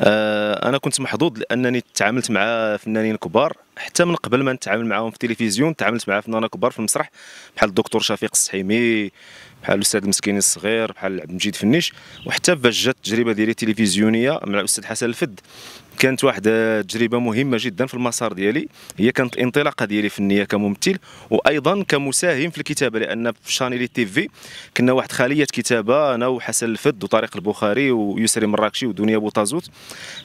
آه، انا كنت محظوظ لانني تعاملت مع فنانين كبار حتى من قبل ما نتعامل معاهم في التلفزيون تعاملت مع فنانين كبار في المسرح بحال الدكتور شفيق السحيمي بحال الاستاذ المسكيني الصغير بحال عبد المجيد فنيش وحتى فاش جات التجربه ديالي التلفزيونيه مع الاستاذ حسن الفد كانت واحد التجربه مهمه جدا في المسار ديالي هي كانت الانطلاقه ديالي فنيه كممثل وايضا كمساهم في الكتابه لان في شانيلي تي في كنا واحد خليه كتابه انا وحسن الفد وطارق البخاري ويسري مراكشي ودنيا بوطازوت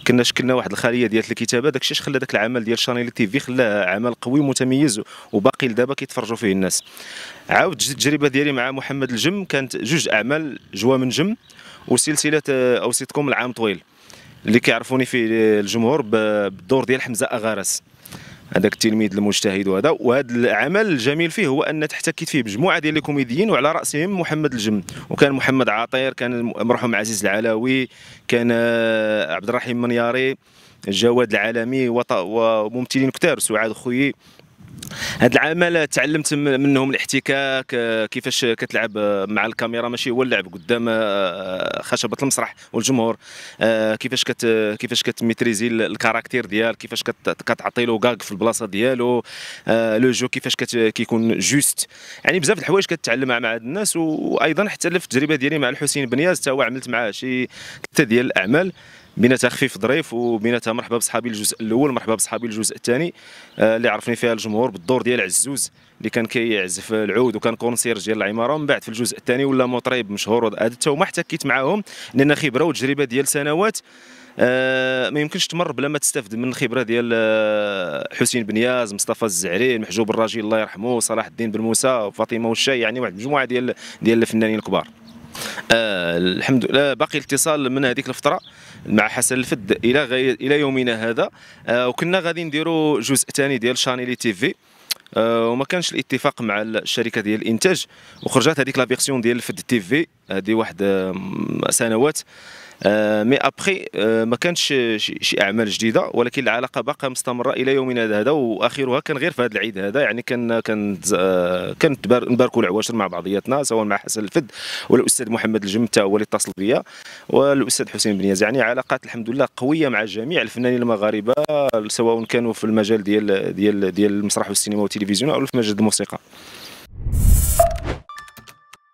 كنا شكلنا واحد الخليه ديال الكتابه داكشي اش خلى داك العمل ديال شانيلي تي في خلاه عمل قوي متميز وباقي لدابا كيتفرجوا فيه الناس عاود التجربه ديالي مع محمد الجم كانت جوج اعمال جوا من جم وسلسله آه، او سيتكم العام طويل اللي كيعرفوني فيه الجمهور بالدور ديال حمزه اغارس هذاك التلميذ المجتهد وهذا وهذا العمل الجميل فيه هو ان تحتكيت فيه بمجموعه ديال الكوميديين وعلى راسهم محمد الجم وكان محمد عطير كان المرحوم عزيز العلاوي كان آه، عبد الرحيم منياري جواد العالمي وممثلين كثار سعاد خويي هاد العمل تعلمت منهم الاحتكاك آه، كيفاش كتلعب آه، مع الكاميرا ماشي هو اللعب قدام آه، خشبه المسرح والجمهور كيفاش كت كيفاش كتميتريزي الكاركتير ديال كيفاش كتعطي له كاك في البلاصه ديالو لو جو كيفاش كيكون جوست يعني بزاف د الحوايج كتعلمها مع هاد الناس وايضا حتى في التجربه ديالي مع الحسين بنياز حتى هو عملت معاه شي ثلاثه ديال الاعمال بيناتها خفيف ظريف وبيناتها مرحبا بصحابي الجزء الاول مرحبا بصحابي الجزء الثاني آه، اللي عرفني فيها الجمهور بالدور ديال عزوز اللي كان كيعزف العود وكان كونسيرج ديال العماره ومن بعد في الجزء الثاني ولا مطرب مشهور هذا هما احتكيت معاهم لان خبره وتجربه ديال سنوات آه، ما يمكنش تمر بلا ما تستفد من الخبره ديال آه، حسين بنياز مصطفى الزعرين محجوب الراجي الله يرحمه صلاح الدين بن موسى وفاطمه والشاي يعني واحد المجموعه ديال ديال الفنانين الكبار آه الحمد لله باقي الاتصال من هذيك الفتره مع حسن الفد الى غي... الى يومنا هذا آه وكنا غادي نديروا جزء ثاني ديال شانيلي تي في آه وما كانش الاتفاق مع الشركه ديال الانتاج وخرجت هذيك لا فيرسيون ديال الفد تي في هذه واحد سنوات مي آه، ابخي آه، ما كانش شي اعمال جديده ولكن العلاقه باقا مستمره الى يومنا هذا واخرها كان غير في هذا العيد هذا يعني كان كان آه، كان نباركوا العواشر مع بعضياتنا سواء مع حسن الفد والاستاذ محمد الجم حتى هو اللي اتصل بيا والاستاذ حسين بنياز يعني علاقات الحمد لله قويه مع جميع الفنانين المغاربه سواء كانوا في المجال ديال ديال ديال المسرح والسينما والتلفزيون او في مجال الموسيقى